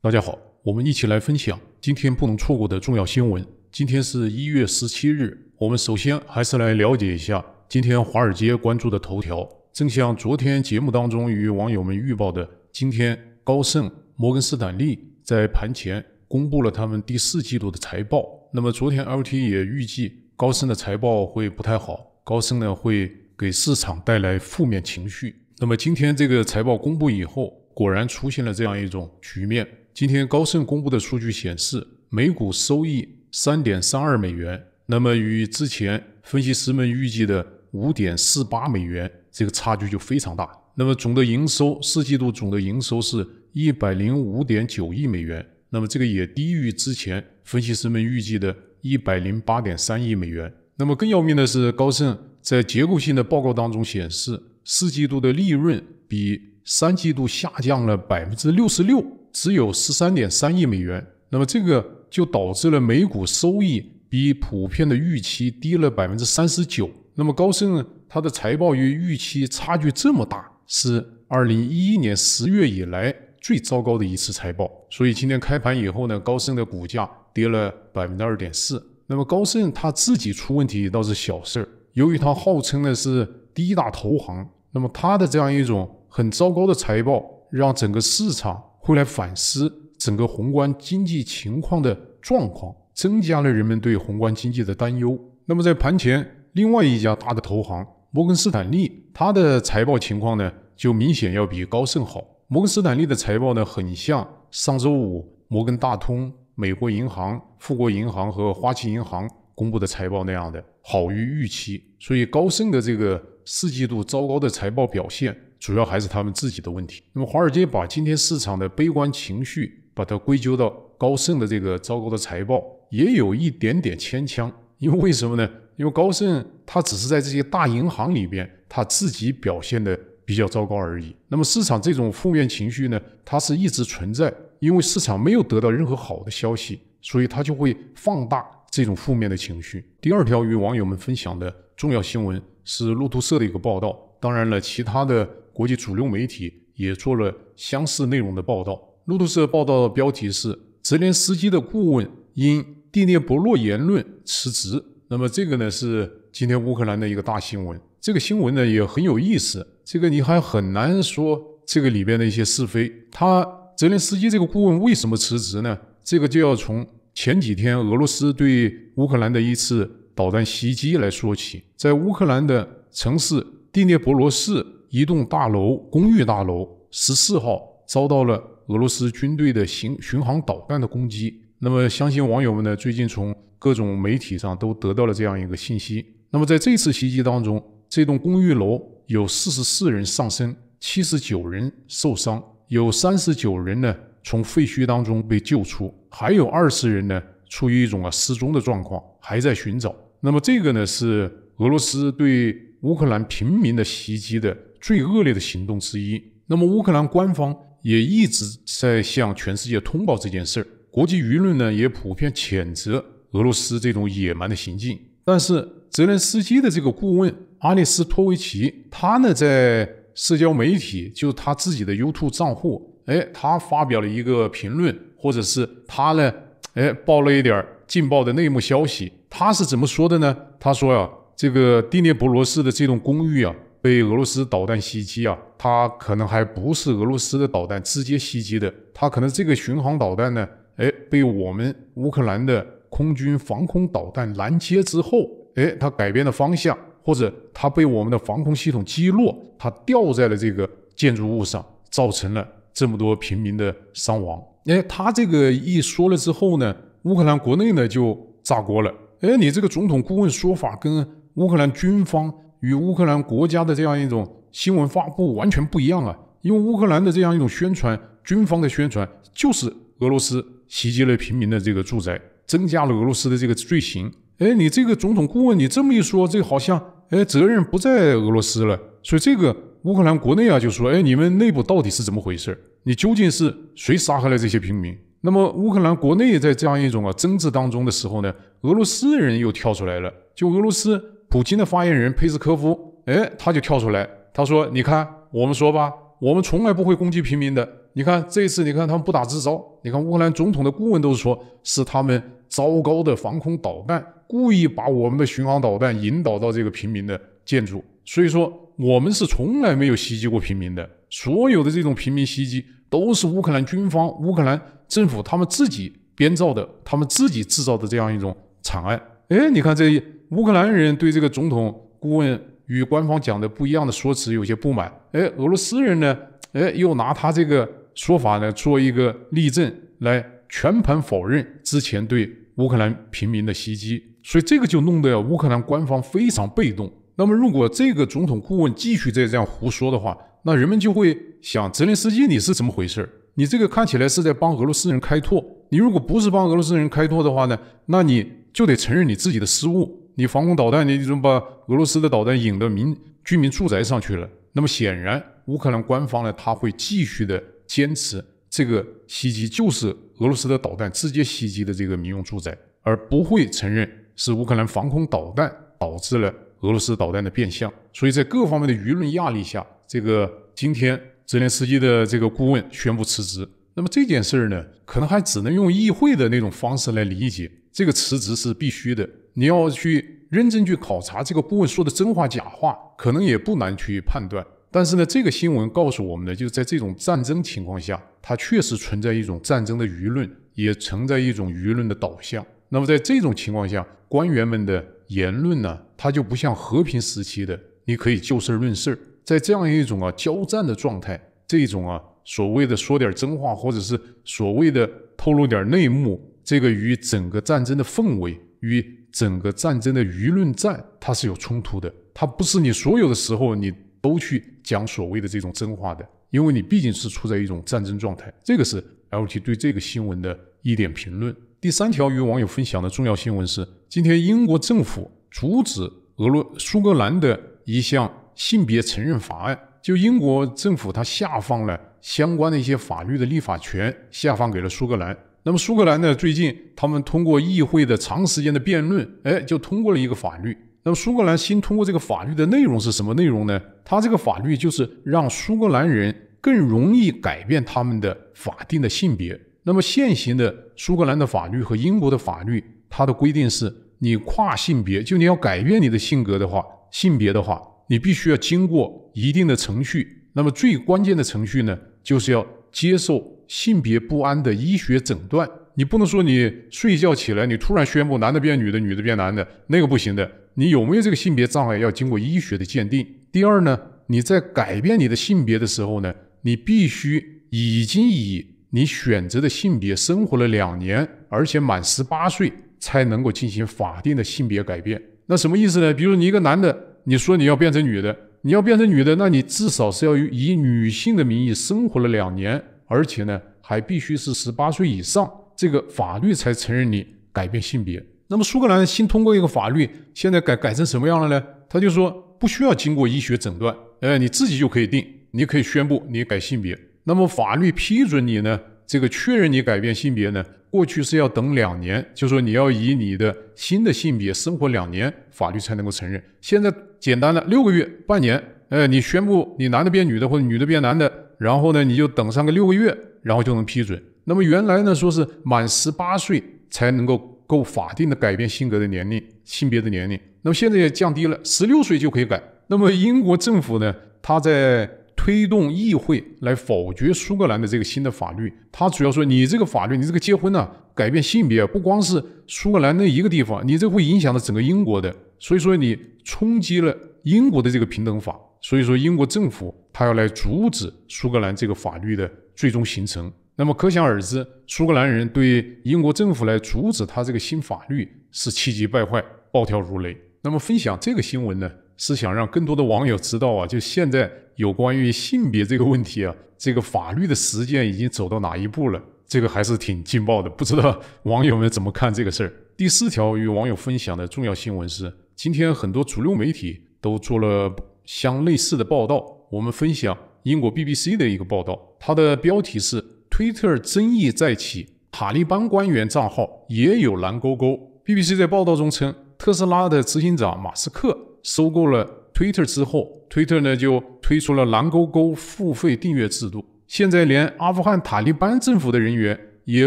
大家好，我们一起来分享今天不能错过的重要新闻。今天是一月十七日，我们首先还是来了解一下今天华尔街关注的头条。正像昨天节目当中与网友们预报的，今天高盛、摩根斯坦利在盘前公布了他们第四季度的财报。那么昨天 L T 也预计高盛的财报会不太好，高盛呢会给市场带来负面情绪。那么今天这个财报公布以后，果然出现了这样一种局面。今天高盛公布的数据显示，每股收益三点三二美元，那么与之前分析师们预计的五点四八美元，这个差距就非常大。那么总的营收，四季度总的营收是一百零五点九亿美元，那么这个也低于之前分析师们预计的一百零八点三亿美元。那么更要命的是，高盛在结构性的报告当中显示，四季度的利润比三季度下降了百分之六十六。只有十三点三亿美元，那么这个就导致了每股收益比普遍的预期低了百分之三十九。那么高盛它的财报与预期差距这么大，是二零一一年十月以来最糟糕的一次财报。所以今天开盘以后呢，高盛的股价跌了百分之二点四。那么高盛他自己出问题倒是小事儿，由于他号称呢是第一大投行，那么他的这样一种很糟糕的财报，让整个市场。会来反思整个宏观经济情况的状况，增加了人们对宏观经济的担忧。那么在盘前，另外一家大的投行摩根斯坦利，它的财报情况呢，就明显要比高盛好。摩根斯坦利的财报呢，很像上周五摩根大通、美国银行、富国银行和花旗银行公布的财报那样的好于预期。所以高盛的这个四季度糟糕的财报表现。主要还是他们自己的问题。那么，华尔街把今天市场的悲观情绪把它归咎到高盛的这个糟糕的财报，也有一点点牵强。因为为什么呢？因为高盛他只是在这些大银行里边，他自己表现的比较糟糕而已。那么，市场这种负面情绪呢，它是一直存在，因为市场没有得到任何好的消息，所以它就会放大这种负面的情绪。第二条与网友们分享的重要新闻是路透社的一个报道。当然了，其他的。国际主流媒体也做了相似内容的报道。路透社报道的标题是：“泽连斯基的顾问因蒂涅伯洛言论辞职。”那么，这个呢是今天乌克兰的一个大新闻。这个新闻呢也很有意思。这个你还很难说这个里边的一些是非。他泽连斯基这个顾问为什么辞职呢？这个就要从前几天俄罗斯对乌克兰的一次导弹袭击来说起。在乌克兰的城市第聂伯罗市。一栋大楼，公寓大楼十四号遭到了俄罗斯军队的巡巡航导弹的攻击。那么，相信网友们呢，最近从各种媒体上都得到了这样一个信息。那么，在这次袭击当中，这栋公寓楼有四十四人丧生，七十九人受伤，有三十九人呢从废墟当中被救出，还有二十人呢处于一种啊失踪的状况，还在寻找。那么，这个呢是俄罗斯对乌克兰平民的袭击的。最恶劣的行动之一。那么，乌克兰官方也一直在向全世界通报这件事儿。国际舆论呢，也普遍谴责俄罗斯这种野蛮的行径。但是，泽连斯基的这个顾问阿列斯托维奇，他呢，在社交媒体，就他自己的 YouTube 账户，哎，他发表了一个评论，或者是他呢，哎，爆了一点劲爆的内幕消息。他是怎么说的呢？他说呀，这个第聂伯罗斯的这栋公寓啊。被俄罗斯导弹袭击啊，他可能还不是俄罗斯的导弹直接袭击的，他可能这个巡航导弹呢，哎，被我们乌克兰的空军防空导弹拦截之后，哎，他改变了方向，或者他被我们的防空系统击落，他掉在了这个建筑物上，造成了这么多平民的伤亡。哎，他这个一说了之后呢，乌克兰国内呢就炸锅了。哎，你这个总统顾问说法跟乌克兰军方。与乌克兰国家的这样一种新闻发布完全不一样啊！因为乌克兰的这样一种宣传，军方的宣传就是俄罗斯袭击了平民的这个住宅，增加了俄罗斯的这个罪行。哎，你这个总统顾问，你这么一说，这好像哎责任不在俄罗斯了。所以这个乌克兰国内啊就说：哎，你们内部到底是怎么回事？你究竟是谁杀害了这些平民？那么乌克兰国内在这样一种啊争执当中的时候呢，俄罗斯人又跳出来了，就俄罗斯。普京的发言人佩斯科夫，哎，他就跳出来，他说：“你看，我们说吧，我们从来不会攻击平民的。你看这次，你看他们不打自招。你看乌克兰总统的顾问都是说，是他们糟糕的防空导弹故意把我们的巡航导弹引导到这个平民的建筑。所以说，我们是从来没有袭击过平民的。所有的这种平民袭击，都是乌克兰军方、乌克兰政府他们自己编造的，他们自己制造的这样一种惨案。哎，你看这。”乌克兰人对这个总统顾问与官方讲的不一样的说辞有些不满。哎，俄罗斯人呢？哎，又拿他这个说法呢做一个例证，来全盘否认之前对乌克兰平民的袭击。所以这个就弄得乌克兰官方非常被动。那么如果这个总统顾问继续在这样胡说的话，那人们就会想：泽连斯基你是怎么回事？你这个看起来是在帮俄罗斯人开拓。你如果不是帮俄罗斯人开拓的话呢，那你就得承认你自己的失误。你防空导弹，你怎么把俄罗斯的导弹引到民居民住宅上去了？那么显然，乌克兰官方呢，他会继续的坚持这个袭击就是俄罗斯的导弹直接袭击的这个民用住宅，而不会承认是乌克兰防空导弹导致了俄罗斯导弹的变相。所以在各方面的舆论压力下，这个今天泽连斯基的这个顾问宣布辞职。那么这件事儿呢，可能还只能用议会的那种方式来理解，这个辞职是必须的。你要去认真去考察这个顾问说的真话假话，可能也不难去判断。但是呢，这个新闻告诉我们呢，就是在这种战争情况下，它确实存在一种战争的舆论，也存在一种舆论的导向。那么在这种情况下，官员们的言论呢，它就不像和平时期的，你可以就事论事在这样一种啊交战的状态，这种啊所谓的说点真话，或者是所谓的透露点内幕，这个与整个战争的氛围与。整个战争的舆论战，它是有冲突的，它不是你所有的时候你都去讲所谓的这种真话的，因为你毕竟是处在一种战争状态。这个是 LT 对这个新闻的一点评论。第三条与网友分享的重要新闻是，今天英国政府阻止俄罗苏格兰的一项性别承认法案，就英国政府它下放了相关的一些法律的立法权下放给了苏格兰。那么，苏格兰呢？最近他们通过议会的长时间的辩论，哎，就通过了一个法律。那么，苏格兰新通过这个法律的内容是什么内容呢？它这个法律就是让苏格兰人更容易改变他们的法定的性别。那么，现行的苏格兰的法律和英国的法律，它的规定是：你跨性别，就你要改变你的性格的话，性别的话，你必须要经过一定的程序。那么，最关键的程序呢，就是要接受。性别不安的医学诊断，你不能说你睡觉起来，你突然宣布男的变女的，女的变男的，那个不行的。你有没有这个性别障碍，要经过医学的鉴定。第二呢，你在改变你的性别的时候呢，你必须已经以你选择的性别生活了两年，而且满十八岁才能够进行法定的性别改变。那什么意思呢？比如你一个男的，你说你要变成女的，你要变成女的，那你至少是要以女性的名义生活了两年。而且呢，还必须是十八岁以上，这个法律才承认你改变性别。那么苏格兰新通过一个法律，现在改改成什么样了呢？他就说不需要经过医学诊断，哎，你自己就可以定，你可以宣布你改性别。那么法律批准你呢？这个确认你改变性别呢？过去是要等两年，就说你要以你的新的性别生活两年，法律才能够承认。现在简单了，六个月、半年，呃，你宣布你男的变女的，或者女的变男的。然后呢，你就等上个六个月，然后就能批准。那么原来呢，说是满十八岁才能够够法定的改变性格的年龄、性别的年龄。那么现在也降低了，十六岁就可以改。那么英国政府呢，他在推动议会来否决苏格兰的这个新的法律。他主要说，你这个法律，你这个结婚呢，改变性别不光是苏格兰那一个地方，你这会影响到整个英国的。所以说，你冲击了。英国的这个平等法，所以说英国政府他要来阻止苏格兰这个法律的最终形成，那么可想而知，苏格兰人对英国政府来阻止他这个新法律是气急败坏、暴跳如雷。那么分享这个新闻呢，是想让更多的网友知道啊，就现在有关于性别这个问题啊，这个法律的实践已经走到哪一步了？这个还是挺劲爆的，不知道网友们怎么看这个事儿？第四条与网友分享的重要新闻是，今天很多主流媒体。都做了相类似的报道。我们分享英国 BBC 的一个报道，它的标题是“推特争议再起，塔利班官员账号也有蓝勾勾”。BBC 在报道中称，特斯拉的执行长马斯克收购了推特之后，推特呢就推出了蓝勾勾付费订阅制度。现在，连阿富汗塔利班政府的人员也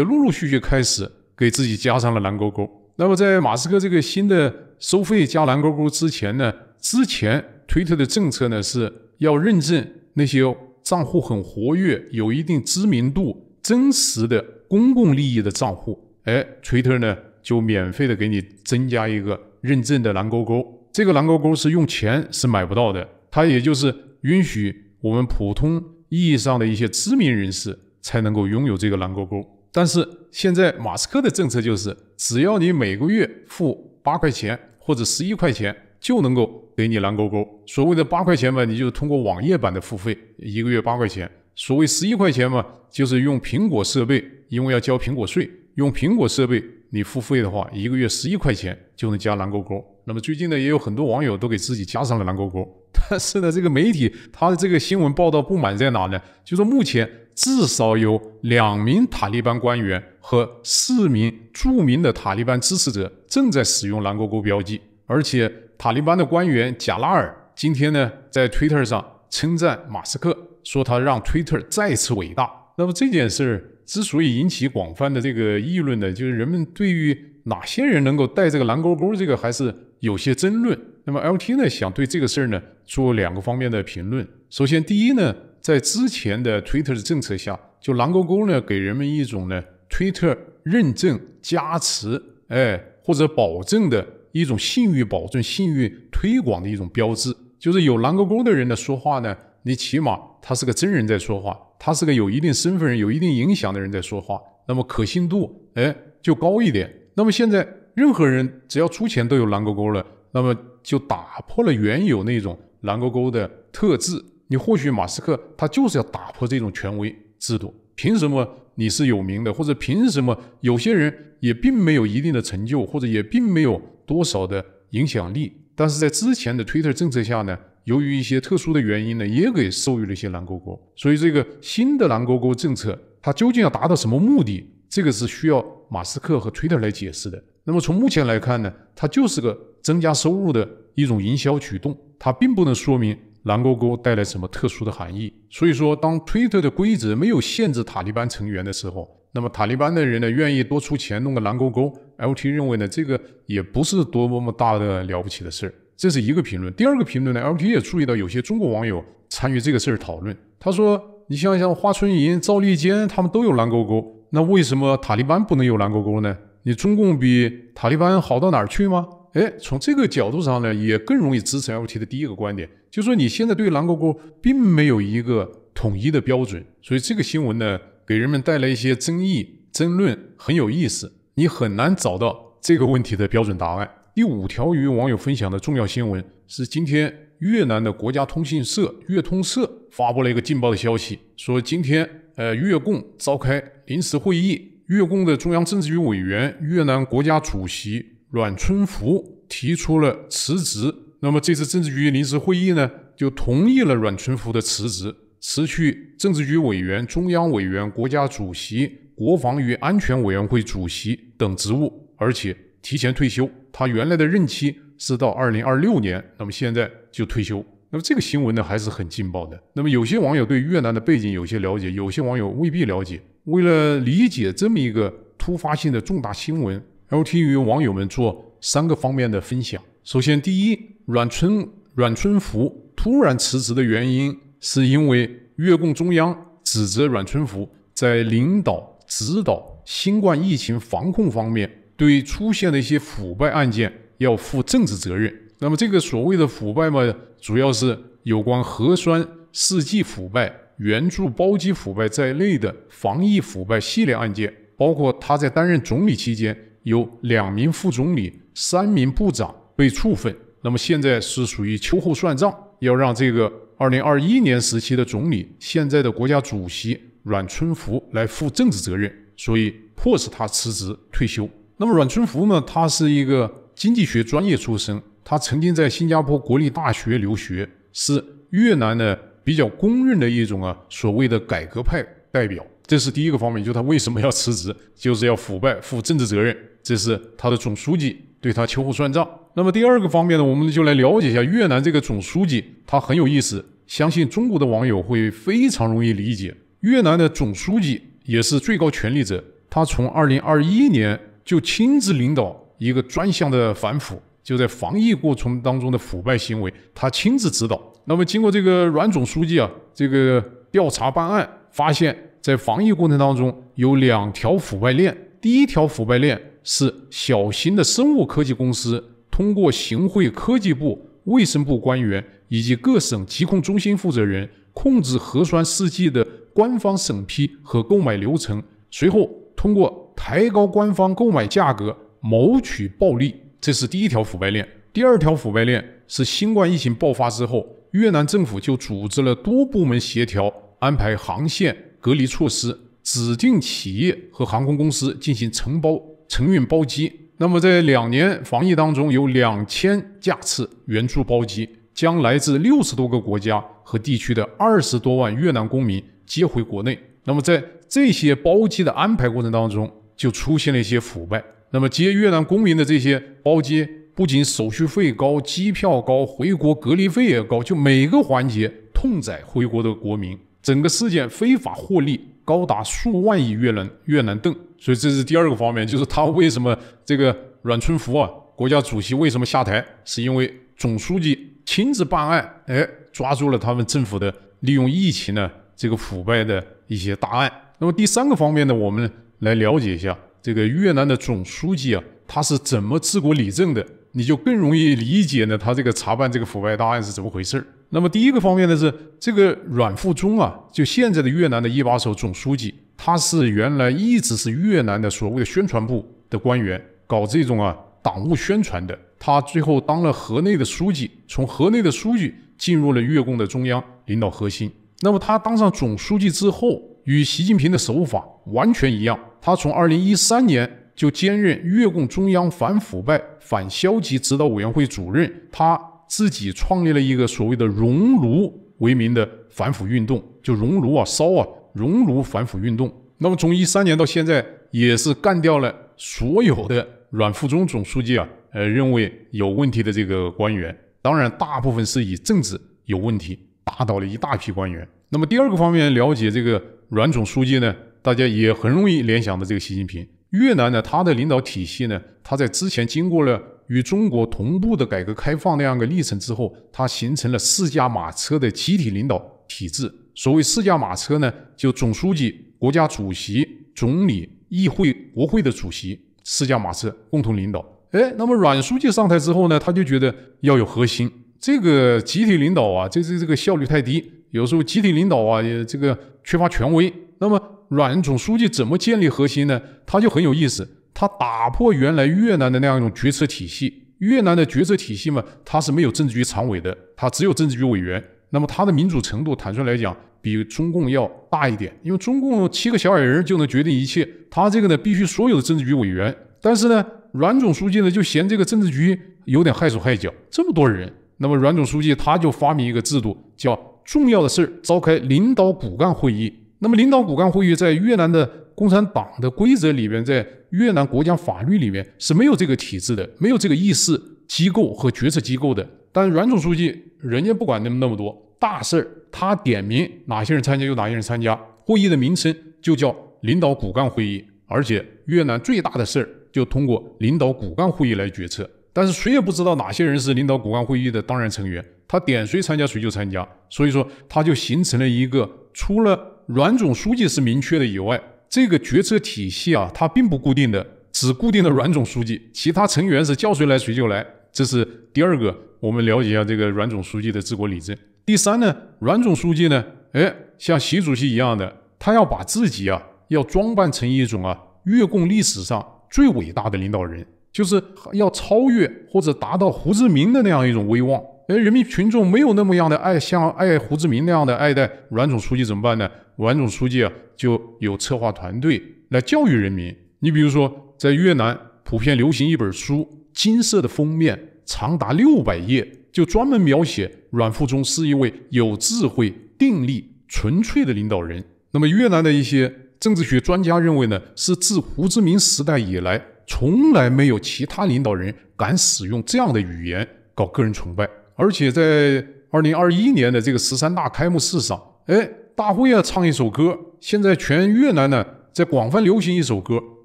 陆陆续续开始给自己加上了蓝勾勾。那么，在马斯克这个新的收费加蓝勾勾之前呢？之前推特的政策呢，是要认证那些账户很活跃、有一定知名度、真实的公共利益的账户。哎，推特呢就免费的给你增加一个认证的蓝勾勾。这个蓝勾勾是用钱是买不到的，它也就是允许我们普通意义上的一些知名人士才能够拥有这个蓝勾勾。但是现在马斯克的政策就是，只要你每个月付八块钱或者十一块钱。就能够给你蓝勾勾。所谓的八块钱嘛，你就是通过网页版的付费，一个月八块钱。所谓十一块钱嘛，就是用苹果设备，因为要交苹果税，用苹果设备你付费的话，一个月十一块钱就能加蓝勾勾。那么最近呢，也有很多网友都给自己加上了蓝勾勾。但是呢，这个媒体他的这个新闻报道不满在哪呢？就说目前至少有两名塔利班官员和四名著名的塔利班支持者正在使用蓝勾勾标记，而且。塔利班的官员贾拉尔今天呢，在 Twitter 上称赞马斯克，说他让 Twitter 再次伟大。那么这件事之所以引起广泛的这个议论呢，就是人们对于哪些人能够带这个蓝勾勾，这个还是有些争论。那么 LT 呢，想对这个事儿呢做两个方面的评论。首先，第一呢，在之前的 Twitter 的政策下，就蓝勾勾呢给人们一种呢 Twitter 认证加持，哎或者保证的。一种信誉保证、信誉推广的一种标志，就是有蓝勾勾的人的说话呢。你起码他是个真人在说话，他是个有一定身份、人有一定影响的人在说话，那么可信度哎就高一点。那么现在任何人只要出钱都有蓝勾勾了，那么就打破了原有那种蓝勾勾的特质。你或许马斯克他就是要打破这种权威制度，凭什么你是有名的，或者凭什么有些人也并没有一定的成就，或者也并没有。多少的影响力？但是在之前的 Twitter 政策下呢，由于一些特殊的原因呢，也给授予了一些蓝勾勾。所以这个新的蓝勾勾政策，它究竟要达到什么目的？这个是需要马斯克和 Twitter 来解释的。那么从目前来看呢，它就是个增加收入的一种营销举动，它并不能说明蓝勾勾带来什么特殊的含义。所以说，当 Twitter 的规则没有限制塔利班成员的时候。那么塔利班的人呢，愿意多出钱弄个蓝勾勾？LT 认为呢，这个也不是多么大的了不起的事儿。这是一个评论。第二个评论呢，LT 也注意到有些中国网友参与这个事儿讨论。他说：“你像像花春莹、赵立坚，他们都有蓝勾勾，那为什么塔利班不能有蓝勾勾呢？你中共比塔利班好到哪儿去吗？”哎，从这个角度上呢，也更容易支持 LT 的第一个观点，就说你现在对蓝勾勾并没有一个统一的标准，所以这个新闻呢。给人们带来一些争议、争论，很有意思。你很难找到这个问题的标准答案。第五条与网友分享的重要新闻是：今天越南的国家通讯社越通社发布了一个劲爆的消息，说今天呃越共召开临时会议，越共的中央政治局委员、越南国家主席阮春福提出了辞职。那么这次政治局临时会议呢，就同意了阮春福的辞职。辞去政治局委员、中央委员、国家主席、国防与安全委员会主席等职务，而且提前退休。他原来的任期是到二零二六年，那么现在就退休。那么这个新闻呢，还是很劲爆的。那么有些网友对越南的背景有些了解，有些网友未必了解。为了理解这么一个突发性的重大新闻，L T 与网友们做三个方面的分享。首先，第一，阮春阮春福突然辞职的原因。是因为越共中央指责阮春福在领导指导新冠疫情防控方面，对出现的一些腐败案件要负政治责任。那么，这个所谓的腐败嘛，主要是有关核酸试剂腐败、援助包机腐败在内的防疫腐败系列案件，包括他在担任总理期间有两名副总理、三名部长被处分。那么，现在是属于秋后算账，要让这个。二零二一年时期的总理，现在的国家主席阮春福来负政治责任，所以迫使他辞职退休。那么阮春福呢？他是一个经济学专业出身，他曾经在新加坡国立大学留学，是越南的比较公认的一种啊所谓的改革派代表。这是第一个方面，就他为什么要辞职，就是要腐败负政治责任，这是他的总书记。对他秋后算账。那么第二个方面呢，我们就来了解一下越南这个总书记，他很有意思，相信中国的网友会非常容易理解。越南的总书记也是最高权力者，他从二零二一年就亲自领导一个专项的反腐，就在防疫过程当中的腐败行为，他亲自指导。那么经过这个阮总书记啊，这个调查办案，发现，在防疫过程当中有两条腐败链，第一条腐败链。是小型的生物科技公司通过行贿科技部、卫生部官员以及各省疾控中心负责人，控制核酸试剂的官方审批和购买流程，随后通过抬高官方购买价格谋取暴利。这是第一条腐败链。第二条腐败链是新冠疫情爆发之后，越南政府就组织了多部门协调，安排航线隔离措施，指定企业和航空公司进行承包。承运包机，那么在两年防疫当中，有两千架次援助包机将来自六十多个国家和地区的二十多万越南公民接回国内。那么在这些包机的安排过程当中，就出现了一些腐败。那么接越南公民的这些包机，不仅手续费高、机票高、回国隔离费也高，就每个环节痛宰回国的国民。整个事件非法获利高达数万亿越南越南盾。所以这是第二个方面，就是他为什么这个阮春福啊，国家主席为什么下台，是因为总书记亲自办案，哎，抓住了他们政府的利用疫情呢这个腐败的一些大案。那么第三个方面呢，我们来了解一下这个越南的总书记啊，他是怎么治国理政的，你就更容易理解呢他这个查办这个腐败大案是怎么回事儿。那么第一个方面呢是这个阮富仲啊，就现在的越南的一把手总书记，他是原来一直是越南的所谓的宣传部的官员，搞这种啊党务宣传的。他最后当了河内的书记，从河内的书记进入了越共的中央领导核心。那么他当上总书记之后，与习近平的手法完全一样。他从二零一三年就兼任越共中央反腐败反消极指导委员会主任，他。自己创立了一个所谓的“熔炉为名的反腐运动，就熔炉啊烧啊，熔炉反腐运动。那么从一三年到现在，也是干掉了所有的阮富仲总书记啊，呃，认为有问题的这个官员。当然，大部分是以政治有问题打倒了一大批官员。那么第二个方面，了解这个阮总书记呢，大家也很容易联想的这个习近平。越南呢，他的领导体系呢，他在之前经过了。与中国同步的改革开放那样的历程之后，它形成了四驾马车的集体领导体制。所谓四驾马车呢，就总书记、国家主席、总理、议会、国会的主席四驾马车共同领导。哎，那么阮书记上台之后呢，他就觉得要有核心，这个集体领导啊，这这这个效率太低，有时候集体领导啊，也这个缺乏权威。那么阮总书记怎么建立核心呢？他就很有意思。他打破原来越南的那样一种决策体系。越南的决策体系嘛，它是没有政治局常委的，它只有政治局委员。那么它的民主程度，坦率来讲，比中共要大一点。因为中共七个小矮人就能决定一切，他这个呢，必须所有的政治局委员。但是呢，阮总书记呢就嫌这个政治局有点害手害脚，这么多人。那么阮总书记他就发明一个制度，叫重要的事儿召开领导骨干会议。那么领导骨干会议在越南的。共产党的规则里边，在越南国家法律里面是没有这个体制的，没有这个议事机构和决策机构的。但阮总书记人家不管那么那么多，大事儿他点名哪些人参加就哪些人参加，会议的名称就叫领导骨干会议。而且越南最大的事儿就通过领导骨干会议来决策，但是谁也不知道哪些人是领导骨干会议的当然成员，他点谁参加谁就参加，所以说他就形成了一个，除了阮总书记是明确的以外。这个决策体系啊，它并不固定的，只固定的阮总书记，其他成员是叫谁来谁就来。这是第二个，我们了解一下这个阮总书记的治国理政。第三呢，阮总书记呢，哎，像习主席一样的，他要把自己啊，要装扮成一种啊，越共历史上最伟大的领导人，就是要超越或者达到胡志明的那样一种威望。哎，人民群众没有那么样的爱，像爱胡志明那样的爱戴阮总书记怎么办呢？阮总书记啊，就有策划团队来教育人民。你比如说，在越南普遍流行一本书，金色的封面，长达六百页，就专门描写阮富仲是一位有智慧、定力、纯粹的领导人。那么，越南的一些政治学专家认为呢，是自胡志明时代以来，从来没有其他领导人敢使用这样的语言搞个人崇拜。而且在二零二一年的这个十三大开幕式上，哎，大会要唱一首歌。现在全越南呢，在广泛流行一首歌，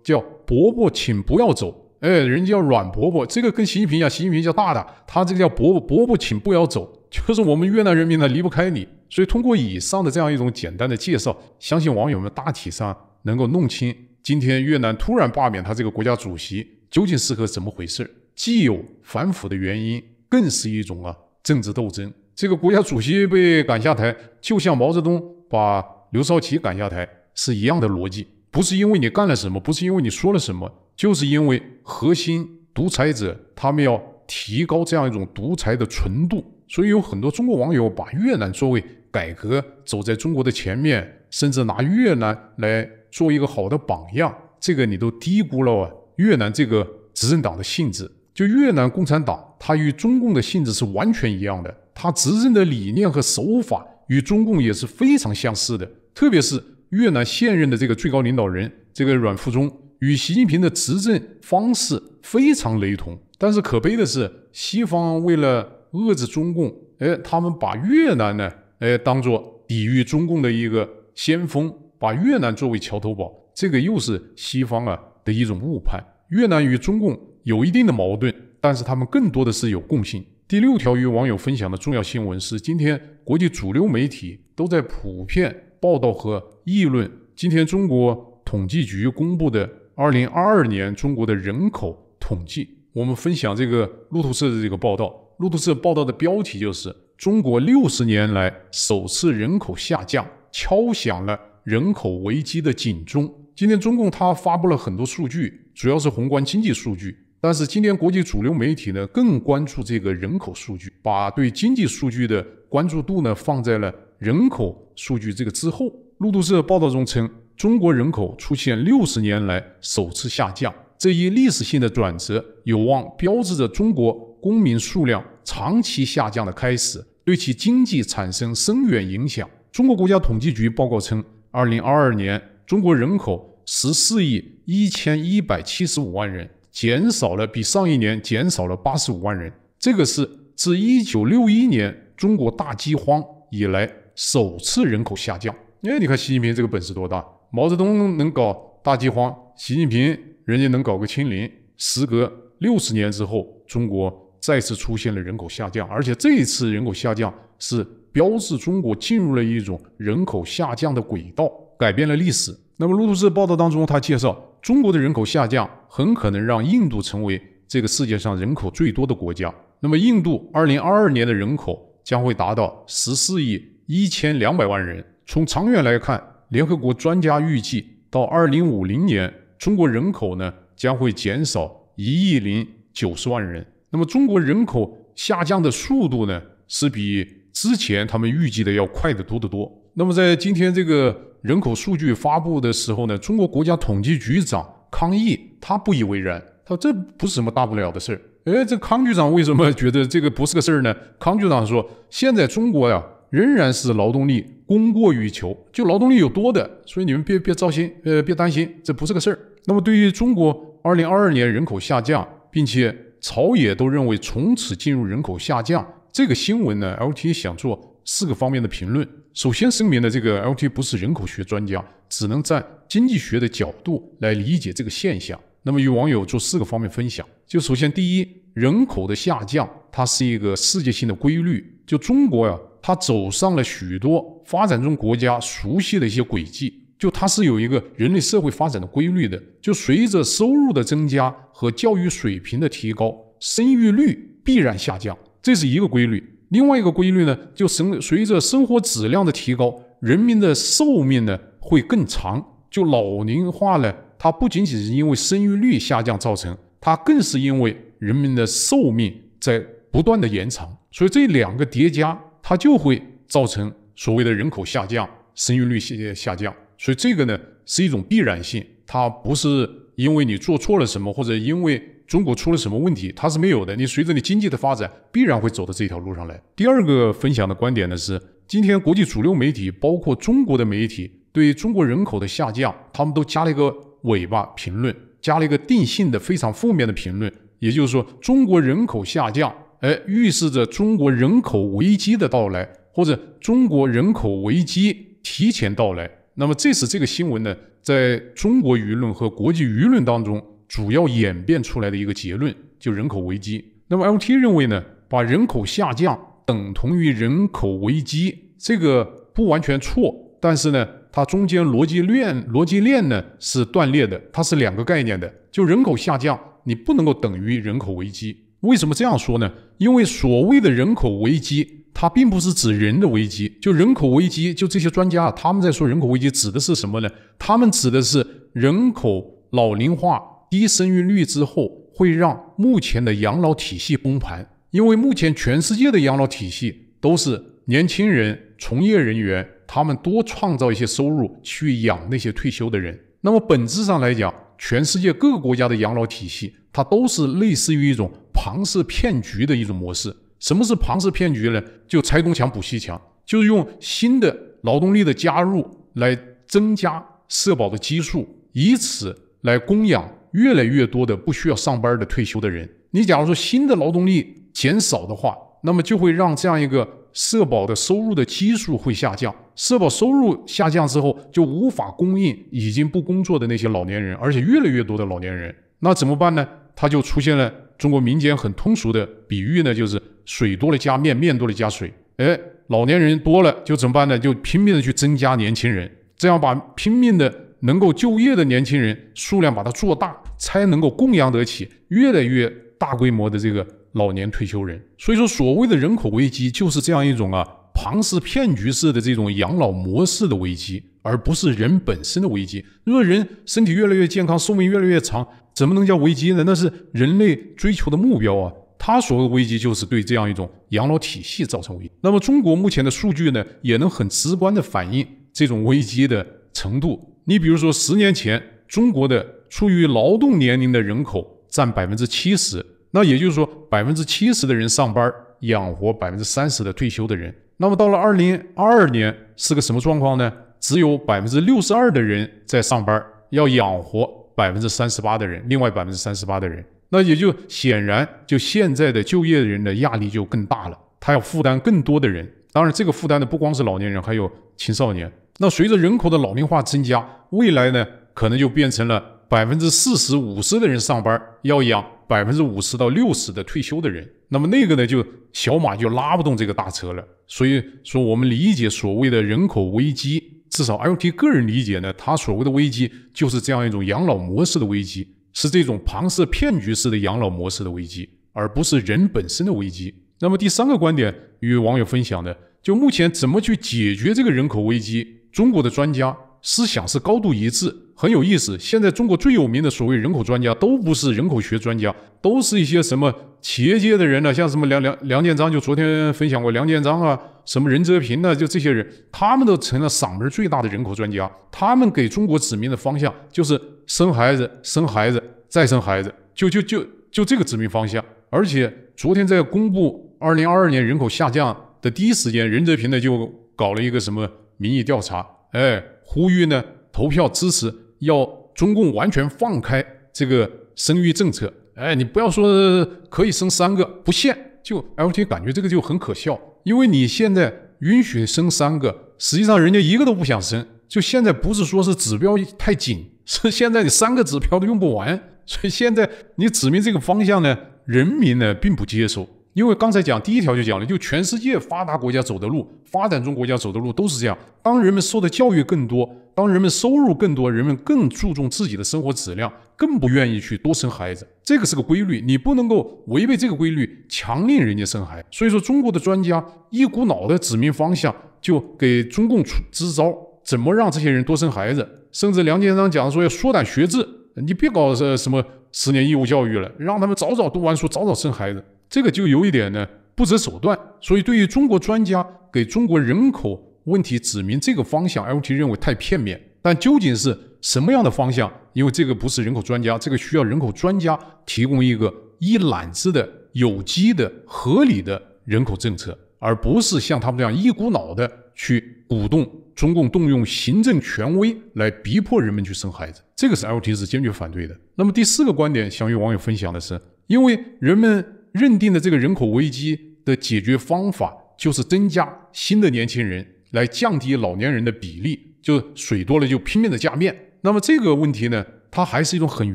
叫“伯伯，请不要走”。哎，人家叫阮伯伯，这个跟习近平一样，习近平叫大大，他这个叫伯伯伯，请不要走，就是我们越南人民呢离不开你。所以，通过以上的这样一种简单的介绍，相信网友们大体上能够弄清，今天越南突然罢免他这个国家主席，究竟是个怎么回事既有反腐的原因，更是一种啊。政治斗争，这个国家主席被赶下台，就像毛泽东把刘少奇赶下台是一样的逻辑，不是因为你干了什么，不是因为你说了什么，就是因为核心独裁者他们要提高这样一种独裁的纯度，所以有很多中国网友把越南作为改革走在中国的前面，甚至拿越南来做一个好的榜样，这个你都低估了啊！越南这个执政党的性质，就越南共产党。他与中共的性质是完全一样的，他执政的理念和手法与中共也是非常相似的，特别是越南现任的这个最高领导人这个阮富仲与习近平的执政方式非常雷同。但是可悲的是，西方为了遏制中共，哎，他们把越南呢，哎，当做抵御中共的一个先锋，把越南作为桥头堡，这个又是西方啊的一种误判。越南与中共有一定的矛盾。但是他们更多的是有共性。第六条与网友分享的重要新闻是：今天国际主流媒体都在普遍报道和议论今天中国统计局公布的2022年中国的人口统计。我们分享这个路透社的这个报道。路透社报道的标题就是“中国六十年来首次人口下降，敲响了人口危机的警钟”。今天中共他发布了很多数据，主要是宏观经济数据。但是今天，国际主流媒体呢更关注这个人口数据，把对经济数据的关注度呢放在了人口数据这个之后。路透社报道中称，中国人口出现六十年来首次下降，这一历史性的转折有望标志着中国公民数量长期下降的开始，对其经济产生深远影响。中国国家统计局报告称，二零二二年，中国人口十四亿一千一百七十五万人。减少了，比上一年减少了八十五万人，这个是自一九六一年中国大饥荒以来首次人口下降。哎，你看习近平这个本事多大，毛泽东能搞大饥荒，习近平人家能搞个清零。时隔六十年之后，中国再次出现了人口下降，而且这一次人口下降是标志中国进入了一种人口下降的轨道，改变了历史。那么路透社报道当中，他介绍。中国的人口下降很可能让印度成为这个世界上人口最多的国家。那么，印度二零二二年的人口将会达到十四亿一千两百万人。从长远来看，联合国专家预计到二零五零年，中国人口呢将会减少一亿零九十万人。那么，中国人口下降的速度呢是比之前他们预计的要快得多得多。那么，在今天这个。人口数据发布的时候呢，中国国家统计局长康毅他不以为然，他说这不是什么大不了的事儿。哎，这康局长为什么觉得这个不是个事儿呢？康局长说，现在中国呀仍然是劳动力供过于求，就劳动力有多的，所以你们别别糟心，呃，别担心，这不是个事儿。那么，对于中国二零二二年人口下降，并且朝野都认为从此进入人口下降这个新闻呢，LTA 想做四个方面的评论。首先声明的，这个 LT 不是人口学专家，只能在经济学的角度来理解这个现象。那么与网友做四个方面分享。就首先，第一，人口的下降，它是一个世界性的规律。就中国呀，它走上了许多发展中国家熟悉的一些轨迹。就它是有一个人类社会发展的规律的。就随着收入的增加和教育水平的提高，生育率必然下降，这是一个规律。另外一个规律呢，就生随着生活质量的提高，人民的寿命呢会更长，就老龄化呢，它不仅仅是因为生育率下降造成，它更是因为人民的寿命在不断的延长，所以这两个叠加，它就会造成所谓的人口下降、生育率下下降。所以这个呢是一种必然性，它不是因为你做错了什么，或者因为。中国出了什么问题？它是没有的。你随着你经济的发展，必然会走到这条路上来。第二个分享的观点呢是，今天国际主流媒体，包括中国的媒体，对中国人口的下降，他们都加了一个尾巴评论，加了一个定性的非常负面的评论。也就是说，中国人口下降，哎，预示着中国人口危机的到来，或者中国人口危机提前到来。那么，这次这个新闻呢，在中国舆论和国际舆论当中。主要演变出来的一个结论，就人口危机。那么 L.T 认为呢，把人口下降等同于人口危机，这个不完全错，但是呢，它中间逻辑链逻辑链呢是断裂的，它是两个概念的。就人口下降，你不能够等于人口危机。为什么这样说呢？因为所谓的人口危机，它并不是指人的危机。就人口危机，就这些专家他们在说人口危机指的是什么呢？他们指的是人口老龄化。低生育率之后会让目前的养老体系崩盘，因为目前全世界的养老体系都是年轻人、从业人员他们多创造一些收入去养那些退休的人。那么本质上来讲，全世界各个国家的养老体系它都是类似于一种庞氏骗局的一种模式。什么是庞氏骗局呢？就拆东墙补西墙，就是用新的劳动力的加入来增加社保的基数，以此来供养。越来越多的不需要上班的退休的人，你假如说新的劳动力减少的话，那么就会让这样一个社保的收入的基数会下降，社保收入下降之后就无法供应已经不工作的那些老年人，而且越来越多的老年人，那怎么办呢？他就出现了中国民间很通俗的比喻呢，就是水多了加面，面多了加水。哎，老年人多了就怎么办呢？就拼命的去增加年轻人，这样把拼命的。能够就业的年轻人数量把它做大，才能够供养得起越来越大规模的这个老年退休人。所以说，所谓的人口危机，就是这样一种啊庞氏骗局式的这种养老模式的危机，而不是人本身的危机。如果人身体越来越健康，寿命越来越长，怎么能叫危机呢？那是人类追求的目标啊。他所谓危机就是对这样一种养老体系造成危机。那么，中国目前的数据呢，也能很直观的反映这种危机的程度。你比如说，十年前中国的处于劳动年龄的人口占百分之七十，那也就是说百分之七十的人上班养活百分之三十的退休的人。那么到了二零二二年是个什么状况呢？只有百分之六十二的人在上班，要养活百分之三十八的人，另外百分之三十八的人，那也就显然就现在的就业的人的压力就更大了，他要负担更多的人。当然，这个负担的不光是老年人，还有青少年。那随着人口的老龄化增加，未来呢可能就变成了百分之四十五十的人上班要养百分之五十到六十的退休的人，那么那个呢就小马就拉不动这个大车了。所以说我们理解所谓的人口危机，至少 L T 个人理解呢，他所谓的危机就是这样一种养老模式的危机，是这种庞氏骗局式的养老模式的危机，而不是人本身的危机。那么第三个观点与网友分享的，就目前怎么去解决这个人口危机。中国的专家思想是高度一致，很有意思。现在中国最有名的所谓人口专家都不是人口学专家，都是一些什么企业界的人呢？像什么梁梁梁建章，就昨天分享过梁建章啊，什么任泽平呢？就这些人，他们都成了嗓门最大的人口专家。他们给中国指明的方向就是生孩子，生孩子，再生孩子，就就就就这个指明方向。而且昨天在公布二零二二年人口下降的第一时间，任泽平呢就搞了一个什么？民意调查，哎，呼吁呢投票支持要中共完全放开这个生育政策，哎，你不要说可以生三个不限，就 L T 感觉这个就很可笑，因为你现在允许生三个，实际上人家一个都不想生，就现在不是说是指标太紧，是现在你三个指标都用不完，所以现在你指明这个方向呢，人民呢并不接受。因为刚才讲第一条就讲了，就全世界发达国家走的路，发展中国家走的路都是这样。当人们受的教育更多，当人们收入更多，人们更注重自己的生活质量，更不愿意去多生孩子。这个是个规律，你不能够违背这个规律，强令人家生孩所以说，中国的专家一股脑的指明方向，就给中共出支招，怎么让这些人多生孩子。甚至梁建章讲说要缩短学制，你别搞这什么十年义务教育了，让他们早早读完书，早早生孩子。这个就有一点呢，不择手段。所以，对于中国专家给中国人口问题指明这个方向，LT 认为太片面。但究竟是什么样的方向？因为这个不是人口专家，这个需要人口专家提供一个一揽子的有机的合理的人口政策，而不是像他们这样一股脑的去鼓动中共动用行政权威来逼迫人们去生孩子。这个是 LT 是坚决反对的。那么，第四个观点想与网友分享的是，因为人们。认定的这个人口危机的解决方法就是增加新的年轻人来降低老年人的比例，就水多了就拼命的加面。那么这个问题呢，它还是一种很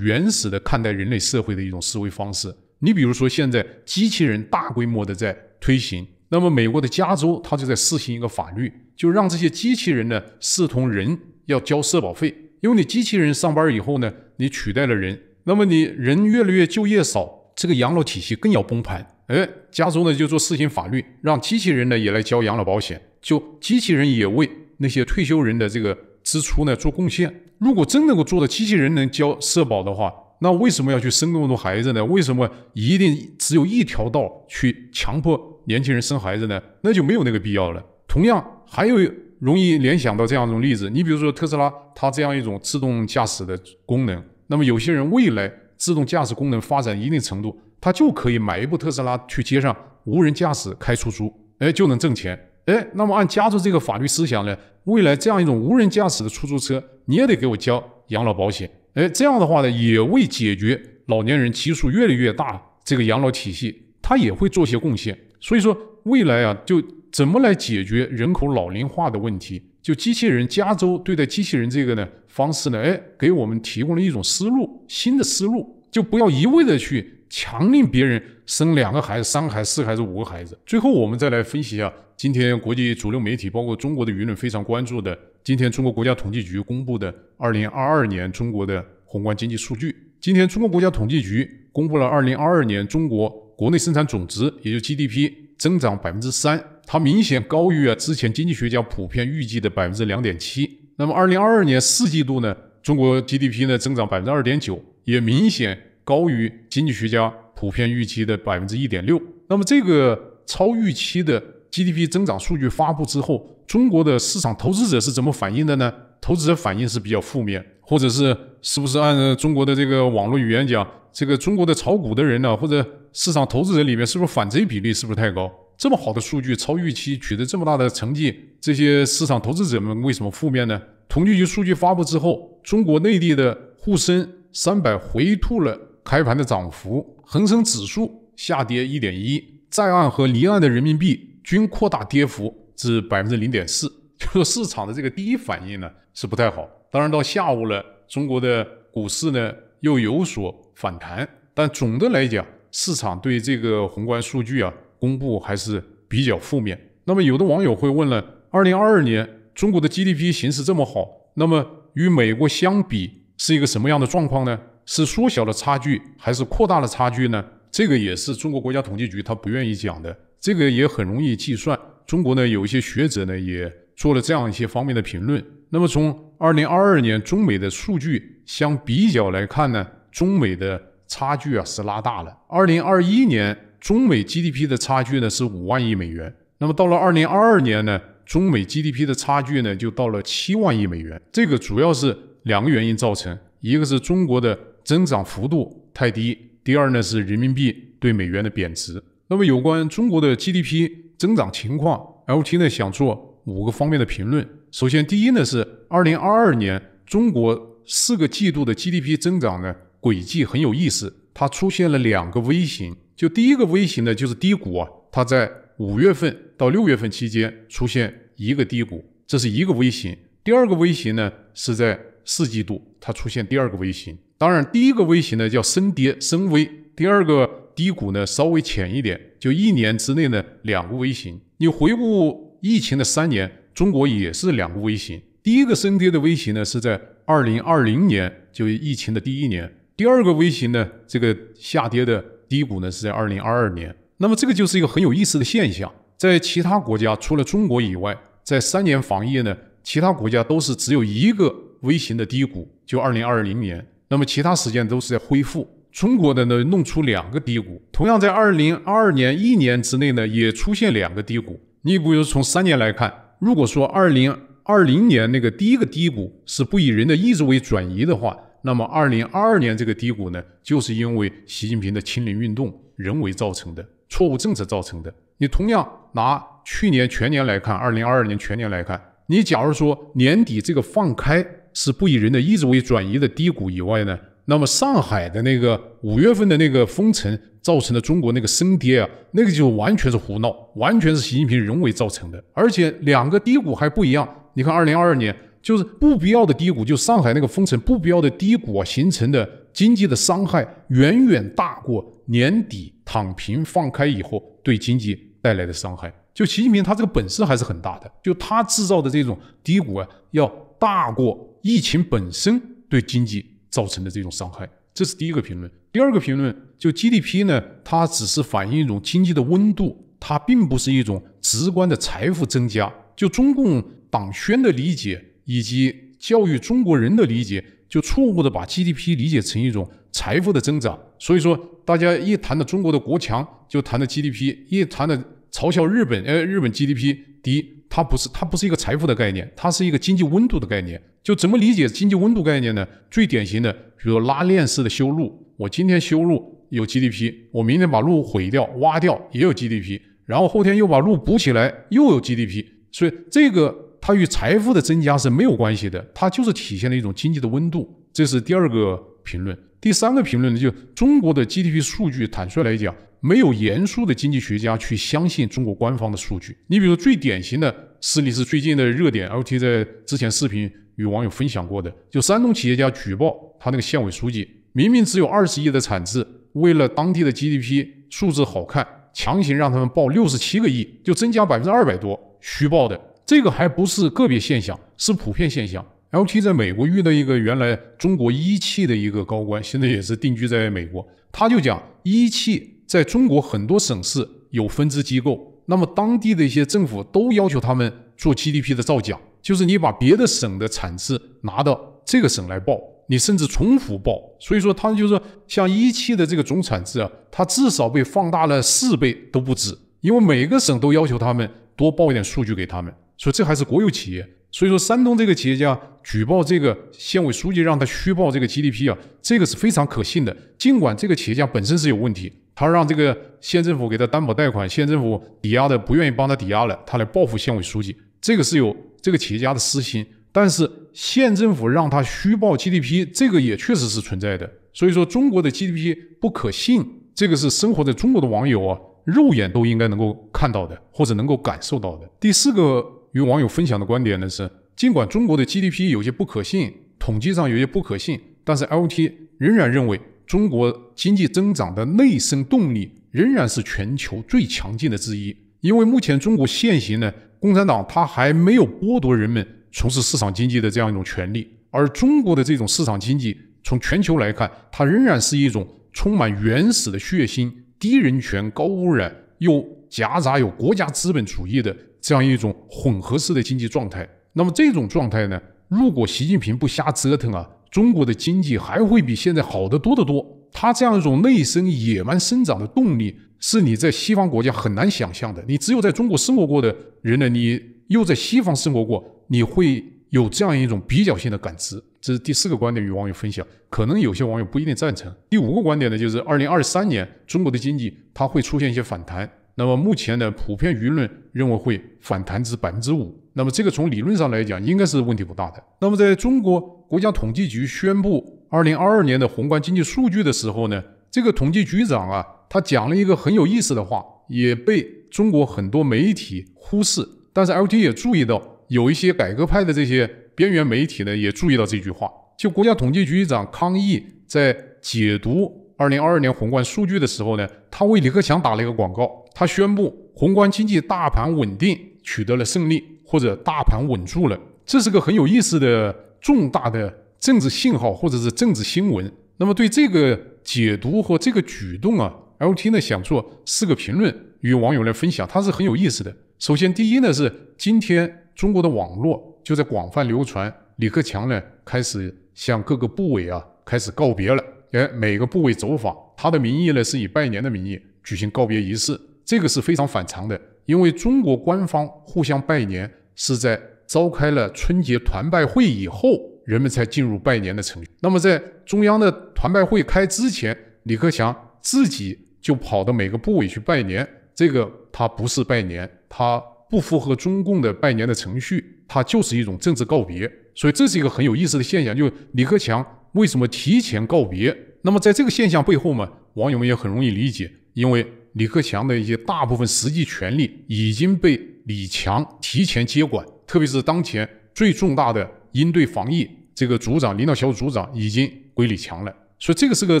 原始的看待人类社会的一种思维方式。你比如说，现在机器人大规模的在推行，那么美国的加州它就在试行一个法律，就让这些机器人呢视同人要交社保费，因为你机器人上班以后呢，你取代了人，那么你人越来越就业少。这个养老体系更要崩盘，哎，加州呢就做事情法律，让机器人呢也来交养老保险，就机器人也为那些退休人的这个支出呢做贡献。如果真能够做到机器人能交社保的话，那为什么要去生那么多孩子呢？为什么一定只有一条道去强迫年轻人生孩子呢？那就没有那个必要了。同样，还有容易联想到这样一种例子，你比如说特斯拉它这样一种自动驾驶的功能，那么有些人未来。自动驾驶功能发展一定程度，他就可以买一部特斯拉去街上无人驾驶开出租，哎，就能挣钱。哎，那么按加州这个法律思想呢，未来这样一种无人驾驶的出租车，你也得给我交养老保险。哎，这样的话呢，也为解决老年人基数越来越大这个养老体系，他也会做些贡献。所以说，未来啊，就怎么来解决人口老龄化的问题？就机器人，加州对待机器人这个呢方式呢，哎，给我们提供了一种思路，新的思路，就不要一味的去强令别人生两个孩子、三个孩子、四个孩子、五个孩子。最后，我们再来分析一下今天国际主流媒体包括中国的舆论非常关注的今天中国国家统计局公布的二零二二年中国的宏观经济数据。今天中国国家统计局公布了二零二二年中国国内生产总值，也就 GDP 增长百分之三。它明显高于啊之前经济学家普遍预计的百分之两点七。那么二零二二年四季度呢，中国 GDP 呢增长百分之二点九，也明显高于经济学家普遍预期的百分之一点六。那么这个超预期的 GDP 增长数据发布之后，中国的市场投资者是怎么反应的呢？投资者反应是比较负面，或者是是不是按中国的这个网络语言讲，这个中国的炒股的人呢，或者市场投资人里面是不是反贼比例是不是太高？这么好的数据，超预期取得这么大的成绩，这些市场投资者们为什么负面呢？统计局数据发布之后，中国内地的沪深三百回吐了开盘的涨幅，恒生指数下跌一点一，在岸和离岸的人民币均扩大跌幅至百分之零点四。就 说市场的这个第一反应呢是不太好。当然到下午了，中国的股市呢又有所反弹，但总的来讲，市场对这个宏观数据啊。公布还是比较负面。那么，有的网友会问了：，二零二二年中国的 GDP 形势这么好，那么与美国相比是一个什么样的状况呢？是缩小了差距，还是扩大了差距呢？这个也是中国国家统计局他不愿意讲的。这个也很容易计算。中国呢，有一些学者呢也做了这样一些方面的评论。那么，从二零二二年中美的数据相比较来看呢，中美的差距啊是拉大了。二零二一年。中美 GDP 的差距呢是五万亿美元，那么到了二零二二年呢，中美 GDP 的差距呢就到了七万亿美元。这个主要是两个原因造成，一个是中国的增长幅度太低，第二呢是人民币对美元的贬值。那么有关中国的 GDP 增长情况，LT 呢想做五个方面的评论。首先，第一呢是二零二二年中国四个季度的 GDP 增长呢轨迹很有意思，它出现了两个 V 型。就第一个 V 型呢，就是低谷啊，它在五月份到六月份期间出现一个低谷，这是一个 V 型。第二个 V 型呢，是在四季度它出现第二个 V 型。当然，第一个 V 型呢叫升跌升 V，第二个低谷呢稍微浅一点，就一年之内呢两个 V 型。你回顾疫情的三年，中国也是两个 V 型。第一个升跌的 V 型呢是在二零二零年，就疫情的第一年。第二个 V 型呢，这个下跌的。低谷呢是在二零二二年，那么这个就是一个很有意思的现象，在其他国家除了中国以外，在三年防疫呢，其他国家都是只有一个微型的低谷，就二零二零年，那么其他时间都是在恢复。中国的呢弄出两个低谷，同样在二零二二年一年之内呢也出现两个低谷。你比如从三年来看，如果说二零二零年那个第一个低谷是不以人的意志为转移的话。那么，二零二二年这个低谷呢，就是因为习近平的“清零”运动人为造成的，错误政策造成的。你同样拿去年全年来看，二零二二年全年来看，你假如说年底这个放开是不以人的意志为转移的低谷以外呢，那么上海的那个五月份的那个封城造成的中国那个升跌啊，那个就完全是胡闹，完全是习近平人为造成的。而且两个低谷还不一样，你看二零二二年。就是不必要的低谷，就上海那个封城不必要的低谷啊，形成的经济的伤害，远远大过年底躺平放开以后对经济带来的伤害。就习近平他这个本事还是很大的，就他制造的这种低谷啊，要大过疫情本身对经济造成的这种伤害。这是第一个评论。第二个评论，就 GDP 呢，它只是反映一种经济的温度，它并不是一种直观的财富增加。就中共党宣的理解。以及教育中国人的理解，就错误地把 GDP 理解成一种财富的增长。所以说，大家一谈到中国的国强，就谈的 GDP；一谈的嘲笑日本，呃，日本 GDP 低，它不是它不是一个财富的概念，它是一个经济温度的概念。就怎么理解经济温度概念呢？最典型的，比如拉链式的修路，我今天修路有 GDP，我明天把路毁掉、挖掉也有 GDP，然后后天又把路补起来又有 GDP，所以这个。它与财富的增加是没有关系的，它就是体现了一种经济的温度。这是第二个评论。第三个评论呢，就中国的 GDP 数据，坦率来讲，没有严肃的经济学家去相信中国官方的数据。你比如说最典型的，事例是最近的热点，而且在之前视频与网友分享过的，就山东企业家举报他那个县委书记，明明只有二十亿的产值，为了当地的 GDP 数字好看，强行让他们报六十七个亿，就增加百分之二百多，虚报的。这个还不是个别现象，是普遍现象。L.T. 在美国遇到一个原来中国一汽的一个高官，现在也是定居在美国。他就讲，一汽在中国很多省市有分支机构，那么当地的一些政府都要求他们做 GDP 的造假，就是你把别的省的产值拿到这个省来报，你甚至重复报。所以说，他就是像一汽的这个总产值啊，它至少被放大了四倍都不止，因为每个省都要求他们多报一点数据给他们。所以这还是国有企业，所以说山东这个企业家举报这个县委书记让他虚报这个 GDP 啊，这个是非常可信的。尽管这个企业家本身是有问题，他让这个县政府给他担保贷款，县政府抵押的不愿意帮他抵押了，他来报复县委书记，这个是有这个企业家的私心。但是县政府让他虚报 GDP，这个也确实是存在的。所以说中国的 GDP 不可信，这个是生活在中国的网友啊，肉眼都应该能够看到的，或者能够感受到的。第四个。与网友分享的观点呢是，尽管中国的 GDP 有些不可信，统计上有些不可信，但是 L.T. 仍然认为中国经济增长的内生动力仍然是全球最强劲的之一。因为目前中国现行呢，共产党他还没有剥夺人们从事市场经济的这样一种权利，而中国的这种市场经济从全球来看，它仍然是一种充满原始的血腥、低人权、高污染，又夹杂有国家资本主义的。这样一种混合式的经济状态，那么这种状态呢？如果习近平不瞎折腾啊，中国的经济还会比现在好的多得多。他这样一种内生野蛮生长的动力，是你在西方国家很难想象的。你只有在中国生活过的人呢，你又在西方生活过，你会有这样一种比较性的感知。这是第四个观点，与网友分享。可能有些网友不一定赞成。第五个观点呢，就是二零二三年中国的经济它会出现一些反弹。那么目前呢，普遍舆论认为会反弹至百分之五。那么这个从理论上来讲，应该是问题不大的。那么在中国国家统计局宣布二零二二年的宏观经济数据的时候呢，这个统计局长啊，他讲了一个很有意思的话，也被中国很多媒体忽视。但是 L T 也注意到，有一些改革派的这些边缘媒体呢，也注意到这句话。就国家统计局长康毅在解读二零二二年宏观数据的时候呢。他为李克强打了一个广告，他宣布宏观经济大盘稳定取得了胜利，或者大盘稳住了，这是个很有意思的重大的政治信号或者是政治新闻。那么对这个解读和这个举动啊，LT 呢想做四个评论与网友来分享，它是很有意思的。首先，第一呢是今天中国的网络就在广泛流传，李克强呢开始向各个部委啊开始告别了，哎，每个部委走访。他的名义呢，是以拜年的名义举行告别仪式，这个是非常反常的。因为中国官方互相拜年是在召开了春节团拜会以后，人们才进入拜年的程序。那么在中央的团拜会开之前，李克强自己就跑到每个部委去拜年，这个他不是拜年，他不符合中共的拜年的程序，他就是一种政治告别。所以这是一个很有意思的现象，就是李克强为什么提前告别？那么，在这个现象背后嘛，网友们也很容易理解，因为李克强的一些大部分实际权力已经被李强提前接管，特别是当前最重大的应对防疫这个组长、领导小组组长已经归李强了。所以，这个是个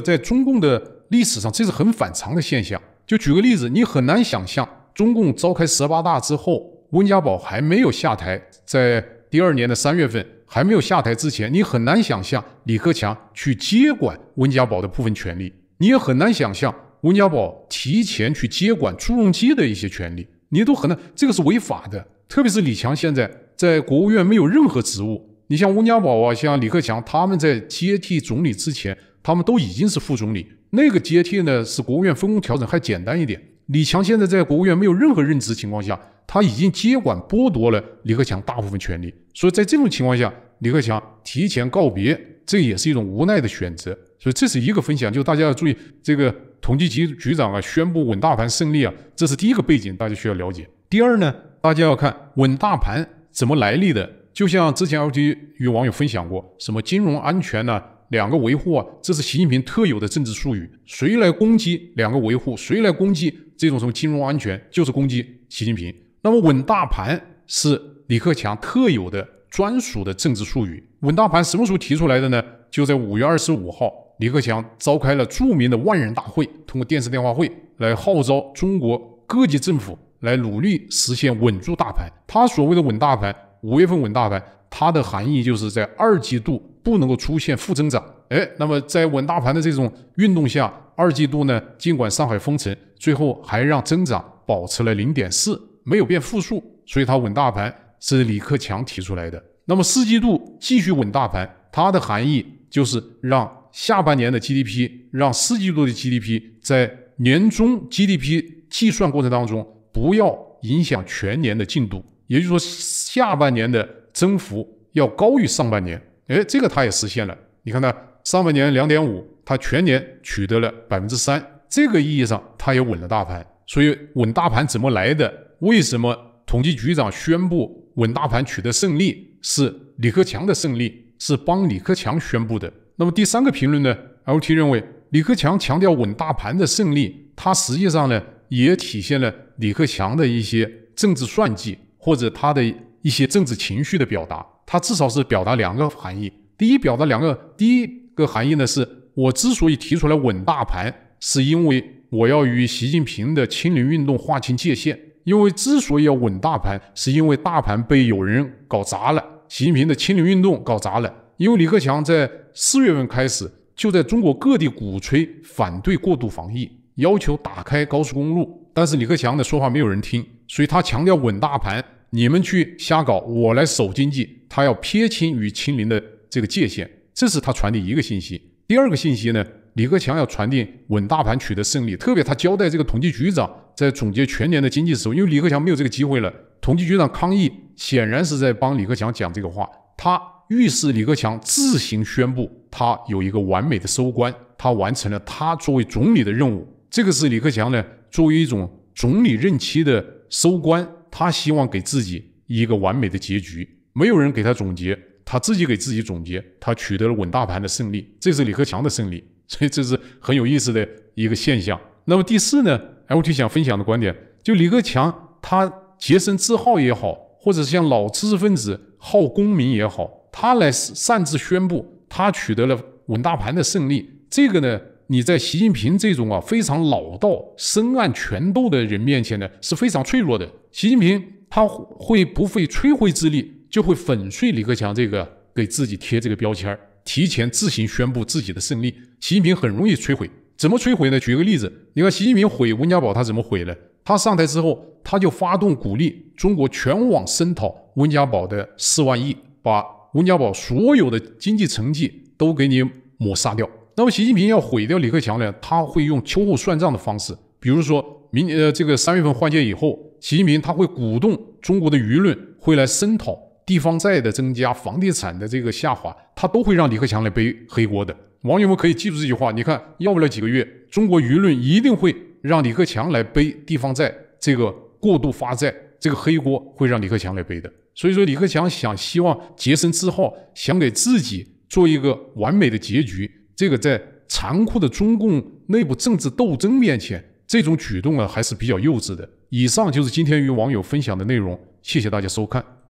在中共的历史上，这是很反常的现象。就举个例子，你很难想象中共召开十八大之后，温家宝还没有下台，在第二年的三月份。还没有下台之前，你很难想象李克强去接管温家宝的部分权利，你也很难想象温家宝提前去接管朱镕基的一些权利，你都很难，这个是违法的。特别是李强现在在国务院没有任何职务，你像温家宝啊，像李克强，他们在接替总理之前，他们都已经是副总理。那个接替呢，是国务院分工调整，还简单一点。李强现在在国务院没有任何任职情况下。他已经接管剥夺了李克强大部分权利，所以在这种情况下，李克强提前告别，这也是一种无奈的选择。所以这是一个分享，就大家要注意这个统计局局长啊宣布稳大盘胜利啊，这是第一个背景，大家需要了解。第二呢，大家要看稳大盘怎么来历的。就像之前 LG 与网友分享过，什么金融安全呢？两个维护啊，这是习近平特有的政治术语。谁来攻击两个维护，谁来攻击这种什么金融安全，就是攻击习近平。那么稳大盘是李克强特有的专属的政治术语。稳大盘什么时候提出来的呢？就在五月二十五号，李克强召开了著名的万人大会，通过电视电话会来号召中国各级政府来努力实现稳住大盘。他所谓的稳大盘，五月份稳大盘，它的含义就是在二季度不能够出现负增长。哎，那么在稳大盘的这种运动下，二季度呢，尽管上海封城，最后还让增长保持了零点四。没有变负数，所以它稳大盘是李克强提出来的。那么四季度继续稳大盘，它的含义就是让下半年的 GDP，让四季度的 GDP 在年终 GDP 计算过程当中不要影响全年的进度。也就是说，下半年的增幅要高于上半年。哎，这个它也实现了。你看它上半年两点五，它全年取得了百分之三。这个意义上，它也稳了大盘。所以稳大盘怎么来的？为什么统计局长宣布稳大盘取得胜利是李克强的胜利，是帮李克强宣布的？那么第三个评论呢？LT 认为，李克强强调稳大盘的胜利，他实际上呢也体现了李克强的一些政治算计，或者他的一些政治情绪的表达。他至少是表达两个含义：第一，表达两个第一个含义呢，是我之所以提出来稳大盘，是因为我要与习近平的清零运动划清界限。因为之所以要稳大盘，是因为大盘被有人搞砸了，习近平的清零运动搞砸了。因为李克强在四月份开始就在中国各地鼓吹反对过度防疫，要求打开高速公路，但是李克强的说话没有人听，所以他强调稳大盘，你们去瞎搞，我来守经济。他要撇清与清零的这个界限，这是他传递一个信息。第二个信息呢，李克强要传递稳大盘取得胜利，特别他交代这个统计局长。在总结全年的经济时候，因为李克强没有这个机会了。统计局长康毅显然是在帮李克强讲这个话，他预示李克强自行宣布他有一个完美的收官，他完成了他作为总理的任务。这个是李克强呢作为一种总理任期的收官，他希望给自己一个完美的结局。没有人给他总结，他自己给自己总结，他取得了稳大盘的胜利，这是李克强的胜利，所以这是很有意思的一个现象。那么第四呢？L T 想分享的观点，就李克强他洁身自好也好，或者是像老知识分子好公民也好，他来擅自宣布他取得了稳大盘的胜利，这个呢，你在习近平这种啊非常老道、深谙权斗的人面前呢，是非常脆弱的。习近平他会不费吹灰之力就会粉碎李克强这个给自己贴这个标签儿，提前自行宣布自己的胜利。习近平很容易摧毁。怎么摧毁呢？举个例子，你看习近平毁温家宝，他怎么毁呢？他上台之后，他就发动鼓励中国全网声讨温家宝的四万亿，把温家宝所有的经济成绩都给你抹杀掉。那么，习近平要毁掉李克强呢？他会用秋后算账的方式，比如说明年呃这个三月份换届以后，习近平他会鼓动中国的舆论会来声讨地方债的增加、房地产的这个下滑，他都会让李克强来背黑锅的。网友们可以记住这句话：，你看，要不了几个月，中国舆论一定会让李克强来背地方债这个过度发债这个黑锅，会让李克强来背的。所以说，李克强想希望洁身自好，想给自己做一个完美的结局，这个在残酷的中共内部政治斗争面前，这种举动啊还是比较幼稚的。以上就是今天与网友分享的内容，谢谢大家收看。